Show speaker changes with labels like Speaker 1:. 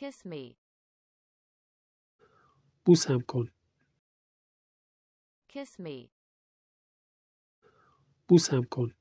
Speaker 1: Kiss me.
Speaker 2: بوسم کن. Kiss me. بوسم کن.